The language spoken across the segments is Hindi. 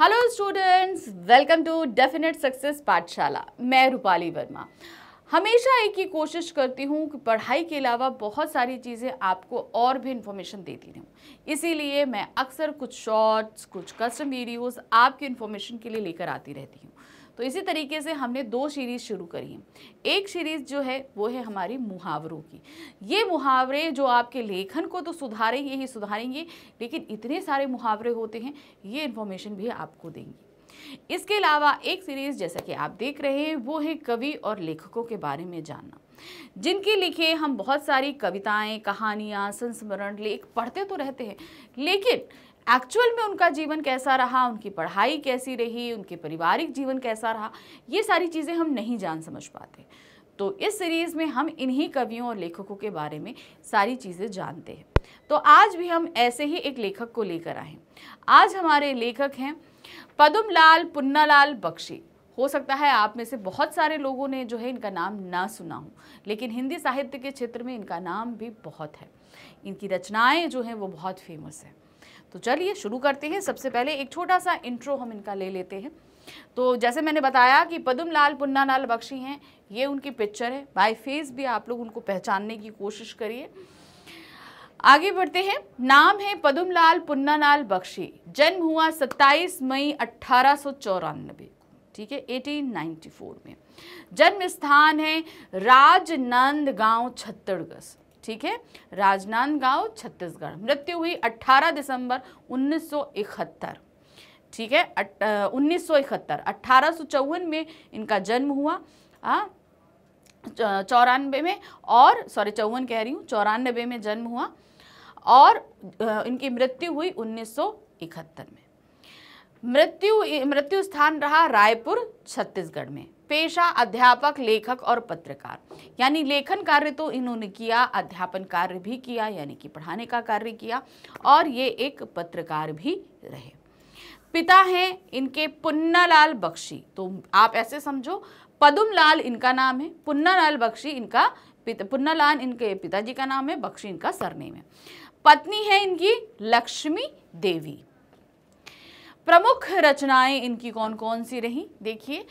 Hello students welcome to definite success पाठशाला मैं रूपाली वर्मा हमेशा एक ही कोशिश करती हूँ कि पढ़ाई के अलावा बहुत सारी चीज़ें आपको और भी इन्फॉर्मेशन देती रहूँ इसीलिए मैं अक्सर कुछ शॉर्ट्स कुछ कस्टम वीडियोस आपकी इन्फॉर्मेशन के लिए लेकर आती रहती हूँ तो इसी तरीके से हमने दो सीरीज़ शुरू करी हैं एक सीरीज़ जो है वो है हमारी मुहावरों की ये मुहावरे जो आपके लेखन को तो सुधारेंगे ही सुधारेंगे लेकिन इतने सारे मुहावरे होते हैं ये इन्फॉर्मेशन भी आपको देंगे इसके अलावा एक सीरीज़ जैसा कि आप देख रहे हैं वो है कवि और लेखकों के बारे में जानना जिनके लिखे हम बहुत सारी कविताएं कहानियां संस्मरण लेख पढ़ते तो रहते हैं लेकिन एक्चुअल में उनका जीवन कैसा रहा उनकी पढ़ाई कैसी रही उनके पारिवारिक जीवन कैसा रहा ये सारी चीज़ें हम नहीं जान समझ पाते तो इस सीरीज़ में हम इन्हीं कवियों और लेखकों के बारे में सारी चीज़ें जानते हैं तो आज भी हम ऐसे ही एक लेखक को लेकर आए आज हमारे लेखक हैं पुन्ना पुन्नालाल बख्शी हो सकता है आप में से बहुत सारे लोगों ने जो है इनका नाम ना सुना हो लेकिन हिंदी साहित्य के क्षेत्र में इनका नाम भी बहुत है इनकी रचनाएं जो हैं वो बहुत फेमस हैं तो चलिए शुरू करते हैं सबसे पहले एक छोटा सा इंट्रो हम इनका ले लेते हैं तो जैसे मैंने बताया कि पदमलाल पुन्नालाल बख्शी हैं ये उनकी पिक्चर है बाय फेस भी आप लोग उनको पहचानने की कोशिश करिए आगे बढ़ते हैं नाम है पदुमलाल पुन्नालाल बख्शी जन्म हुआ 27 मई अट्ठारह ठीक है 1894 में जन्म स्थान है राजनंद गांव छत्तीसगढ़ ठीक है राजनांद गांव छत्तीसगढ़ मृत्यु हुई 18 दिसंबर 1971 ठीक है उन्नीस सौ इकहत्तर में इनका जन्म हुआ आ, चौरानबे में और सॉरी चौवन कह रही हूँ चौरानबे में जन्म हुआ और इनकी मृत्यु हुई 1971 में मृत्यु मृत्यु स्थान रहा रायपुर छत्तीसगढ़ में पेशा अध्यापक लेखक और पत्रकार यानी लेखन कार्य तो इन्होंने किया अध्यापन कार्य भी किया यानी कि पढ़ाने का कार्य किया और ये एक पत्रकार भी रहे पिता हैं इनके पुन्नालाल बख्शी तो आप ऐसे समझो पदुमलाल इनका नाम है पुन्नालाल बख्शी इनका पिता पुन्नालाल इनके पिताजी का नाम है बख्शी इनका सरनेम है पत्नी है इनकी लक्ष्मी देवी प्रमुख रचनाएं इनकी कौन कौन सी रही देखिए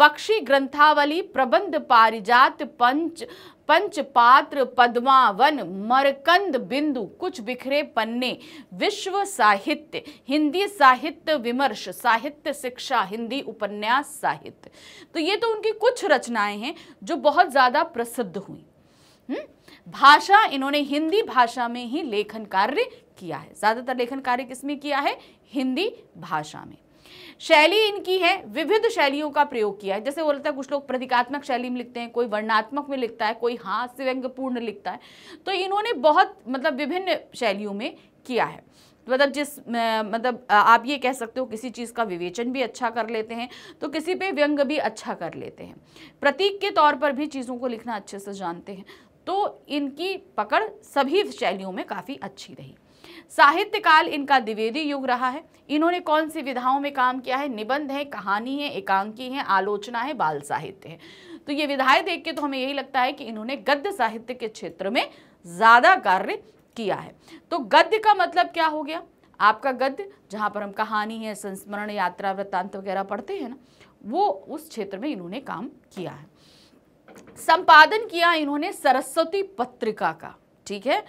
बख्शी ग्रंथावली प्रबंध पारिजात पंच पंच पात्र पद्मावन मरकंद बिंदु कुछ बिखरे पन्ने विश्व साहित्य हिंदी साहित्य विमर्श साहित्य शिक्षा हिंदी उपन्यास साहित्य तो ये तो उनकी कुछ रचनाएं हैं जो बहुत ज़्यादा प्रसिद्ध हुई भाषा इन्होंने हिंदी भाषा में ही लेखन कार्य किया है ज़्यादातर लेखन कार्य किसमें किया है हिंदी भाषा में शैली इनकी है विविध शैलियों का प्रयोग किया है जैसे बोलता है कुछ लोग प्रतीकात्मक शैली में लिखते हैं कोई वर्णात्मक में लिखता है कोई हास्य व्यंग्यपूर्ण लिखता है तो इन्होंने बहुत मतलब विभिन्न शैलियों में किया है मतलब जिस मतलब आप ये कह सकते हो किसी चीज़ का विवेचन भी अच्छा कर लेते हैं तो किसी पे व्यंग भी अच्छा कर लेते हैं प्रतीक के तौर पर भी चीज़ों को लिखना अच्छे से जानते हैं तो इनकी पकड़ सभी शैलियों में काफ़ी अच्छी रही साहित्यकाल इनका द्विवेदी युग रहा है इन्होंने कौन सी विधाओं में काम किया है निबंध है कहानी है एकांकी है आलोचना है बाल साहित्य है तो ये विधाएं देख के तो हमें यही लगता है कि इन्होंने गद्य साहित्य के क्षेत्र में ज़्यादा कार्य किया है तो गद्य का मतलब क्या हो गया आपका गद्य जहाँ पर हम कहानी है संस्मरण यात्रा वृत्तांत वगैरह पढ़ते हैं ना वो उस क्षेत्र में इन्होंने काम किया है संपादन किया इन्होंने सरस्वती पत्रिका का ठीक है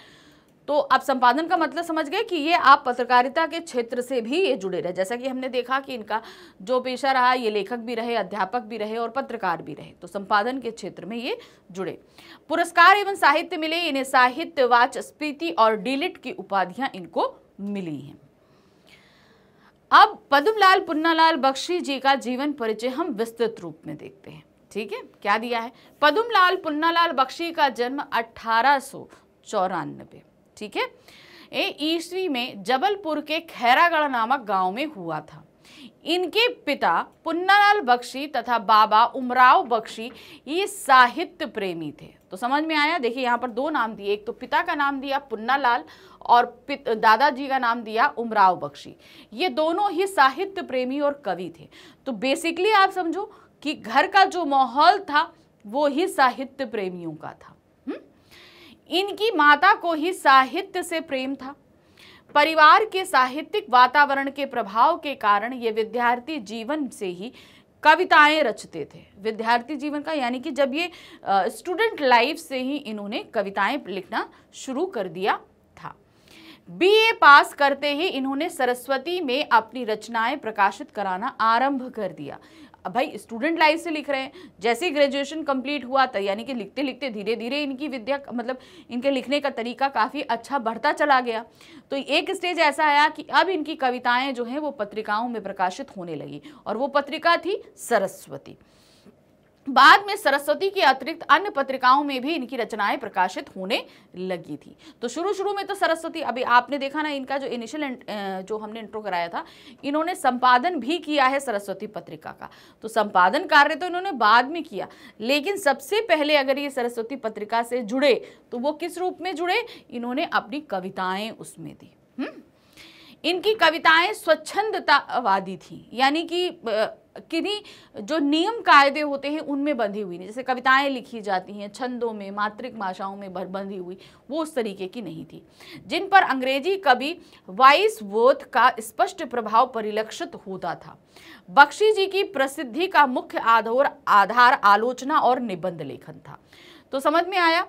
तो आप संपादन का मतलब समझ गए कि ये आप पत्रकारिता के क्षेत्र से भी ये जुड़े रहे जैसा कि हमने देखा कि इनका जो पेशा रहा ये लेखक भी रहे अध्यापक भी रहे और पत्रकार भी रहे तो संपादन के क्षेत्र में ये जुड़े पुरस्कार एवं साहित्य मिले इन्हें साहित्य वाच स्पीति और डिलिट की उपाधियां इनको मिली हैं अब पद्मलाल पुन्नालाल बख्शी जी का जीवन परिचय हम विस्तृत रूप में देखते हैं ठीक है क्या दिया है पदुमलाल पुन्नालाल बख्शी का जन्म अठारह चौरानबे ठीक है ए ईस्वी में जबलपुर के खैरागढ़ नामक गांव में हुआ था इनके पिता पुन्नालाल बख्शी तथा बाबा उमराव बख्शी ये साहित्य प्रेमी थे तो समझ में आया देखिए यहाँ पर दो नाम दिए एक तो पिता का नाम दिया पुन्नालाल और दादाजी का नाम दिया उमराव बख्शी ये दोनों ही साहित्य प्रेमी और कवि थे तो बेसिकली आप समझो कि घर का जो माहौल था वो ही साहित्य प्रेमियों का था इनकी माता को ही साहित्य से प्रेम था परिवार के साहित्यिक वातावरण के प्रभाव के कारण ये विद्यार्थी जीवन से ही कविताएं रचते थे विद्यार्थी जीवन का यानी कि जब ये स्टूडेंट लाइफ से ही इन्होंने कविताएं लिखना शुरू कर दिया था बीए पास करते ही इन्होंने सरस्वती में अपनी रचनाएं प्रकाशित कराना आरंभ कर दिया अब भाई स्टूडेंट लाइफ से लिख रहे हैं जैसे ही ग्रेजुएशन कंप्लीट हुआ था तो यानी कि लिखते लिखते धीरे धीरे इनकी विद्या मतलब इनके लिखने का तरीका काफ़ी अच्छा बढ़ता चला गया तो एक स्टेज ऐसा आया कि अब इनकी कविताएं जो हैं वो पत्रिकाओं में प्रकाशित होने लगी और वो पत्रिका थी सरस्वती बाद में सरस्वती के अतिरिक्त अन्य पत्रिकाओं में भी इनकी रचनाएं प्रकाशित होने लगी थी तो शुरू शुरू में तो सरस्वती अभी आपने देखा ना इनका जो इनिशियल जो हमने इंट्रो कराया था इन्होंने संपादन भी किया है सरस्वती पत्रिका का तो संपादन कार्य तो इन्होंने बाद में किया लेकिन सबसे पहले अगर ये सरस्वती पत्रिका से जुड़े तो वो किस रूप में जुड़े इन्होंने अपनी कविताएँ उसमें दी हुँ? हम्म? इनकी कविताएं स्वच्छंदतावादी थी यानी कि किन्हीं जो नियम कायदे होते हैं उनमें बंधी हुई नहीं जैसे कविताएं लिखी जाती हैं छंदों में मातृक भाषाओं में बंधी हुई वो उस तरीके की नहीं थी जिन पर अंग्रेजी कवि वाइस वोथ का स्पष्ट प्रभाव परिलक्षित होता था बख्शी जी की प्रसिद्धि का मुख्य आधार आधार आलोचना और निबंध लेखन था तो समझ में आया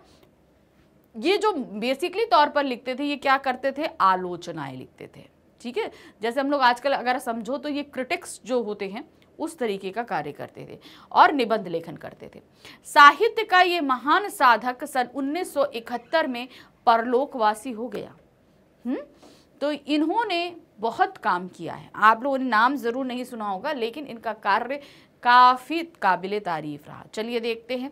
ये जो बेसिकली तौर पर लिखते थे ये क्या करते थे आलोचनाएं लिखते थे ठीक है जैसे हम लोग आजकल अगर समझो तो ये क्रिटिक्स जो होते हैं उस तरीके का कार्य करते थे और निबंध लेखन करते थे साहित्य का ये महान साधक सन 1971 में परलोकवासी हो गया हुँ? तो इन्होंने बहुत काम किया है आप लोगों ने नाम ज़रूर नहीं सुना होगा लेकिन इनका कार्य काफ़ी काबिल तारीफ रहा चलिए देखते हैं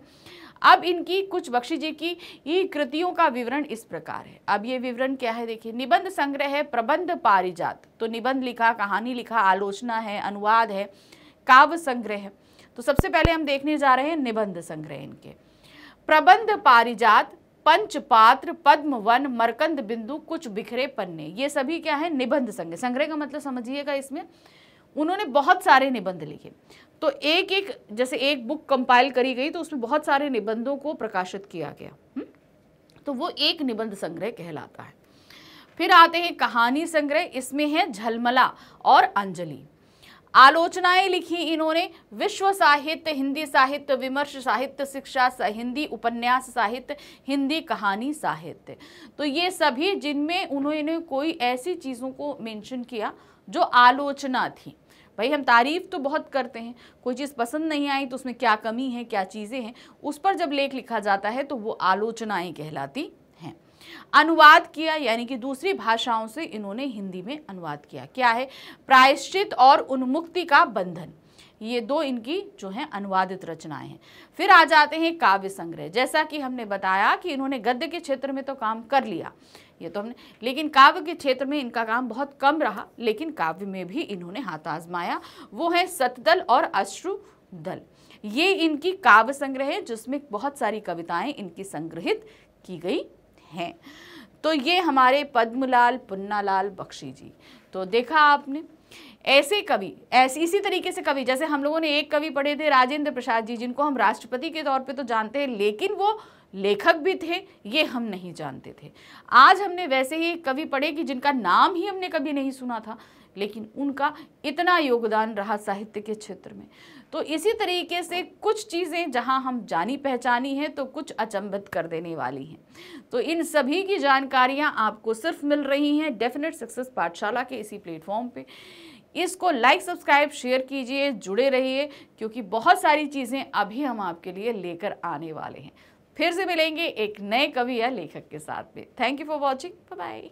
अब इनकी कुछ बख्शी जी की ये कृतियों का विवरण इस प्रकार है अब ये विवरण क्या है देखिए निबंध संग्रह है प्रबंध पारिजात तो निबंध लिखा कहानी लिखा आलोचना है अनुवाद है काव्य संग्रह तो सबसे पहले हम देखने जा रहे हैं निबंध संग्रह इनके प्रबंध पारिजात पंच पात्र पद्म वन मरकंद बिंदु कुछ बिखरे पन्ने ये सभी क्या है निबंध संग्रह संग्रह का मतलब समझिएगा इसमें उन्होंने बहुत सारे निबंध लिखे तो एक एक जैसे एक बुक कंपाइल करी गई तो उसमें बहुत सारे निबंधों को प्रकाशित किया गया हम्म? तो वो एक निबंध संग्रह कहलाता है फिर आते हैं कहानी संग्रह इसमें है झलमला और अंजलि आलोचनाएं लिखी इन्होंने विश्व साहित्य हिंदी साहित्य विमर्श साहित्य शिक्षा हिंदी उपन्यास साहित्य हिंदी कहानी साहित्य तो ये सभी जिनमें उन्होंने कोई ऐसी चीज़ों को मेंशन किया जो आलोचना थी भाई हम तारीफ तो बहुत करते हैं कोई चीज़ पसंद नहीं आई तो उसमें क्या कमी है क्या चीज़ें हैं उस पर जब लेख लिखा जाता है तो वो आलोचनाएँ कहलाती अनुवाद किया यानी कि दूसरी भाषाओं से इन्होंने हिंदी में अनुवाद किया क्या है प्रायश्चित और उन्मुक्ति का बंधन ये दो इनकी जो है अनुवादित रचनाएं हैं फिर आ जाते हैं काव्य संग्रह जैसा कि हमने बताया कि इन्होंने गद्य के क्षेत्र में तो काम कर लिया ये तो हमने लेकिन काव्य के क्षेत्र में इनका काम बहुत कम रहा लेकिन काव्य में भी इन्होंने हाथ आजमाया वो है सतदल और अश्रु दल ये इनकी काव्य संग्रह है जिसमें बहुत सारी कविताएं इनकी संग्रहित की गई हैं तो ये हमारे पद्मलाल पुन्नालाल बख्शी जी तो देखा आपने ऐसे कवि ऐसे इसी तरीके से कवि जैसे हम लोगों ने एक कवि पढ़े थे राजेंद्र प्रसाद जी जिनको हम राष्ट्रपति के तौर पे तो जानते हैं लेकिन वो लेखक भी थे ये हम नहीं जानते थे आज हमने वैसे ही कवि पढ़े कि जिनका नाम ही हमने कभी नहीं सुना था लेकिन उनका इतना योगदान रहा साहित्य के क्षेत्र में तो इसी तरीके से कुछ चीज़ें जहां हम जानी पहचानी हैं तो कुछ अचंभित कर देने वाली हैं तो इन सभी की जानकारियां आपको सिर्फ मिल रही हैं डेफिनेट सक्सेस पाठशाला के इसी प्लेटफॉर्म पे इसको लाइक सब्सक्राइब शेयर कीजिए जुड़े रहिए क्योंकि बहुत सारी चीज़ें अभी हम आपके लिए लेकर आने वाले हैं फिर से मिलेंगे एक नए कवि या लेखक के साथ में thank you for watching bye